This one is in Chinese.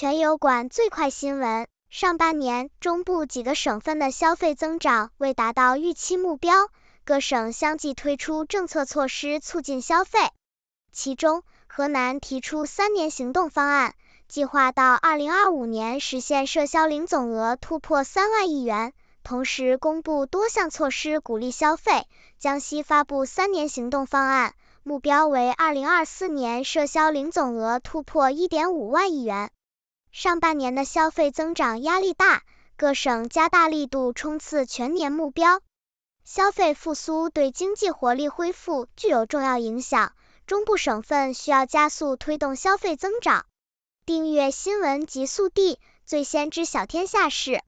全油管最快新闻：上半年中部几个省份的消费增长未达到预期目标，各省相继推出政策措施促进消费。其中，河南提出三年行动方案，计划到二零二五年实现社销零总额突破三万亿元，同时公布多项措施鼓励消费。江西发布三年行动方案，目标为二零二四年社销零总额突破一点五万亿元。上半年的消费增长压力大，各省加大力度冲刺全年目标。消费复苏对经济活力恢复具有重要影响，中部省份需要加速推动消费增长。订阅新闻极速递，最先知晓天下事。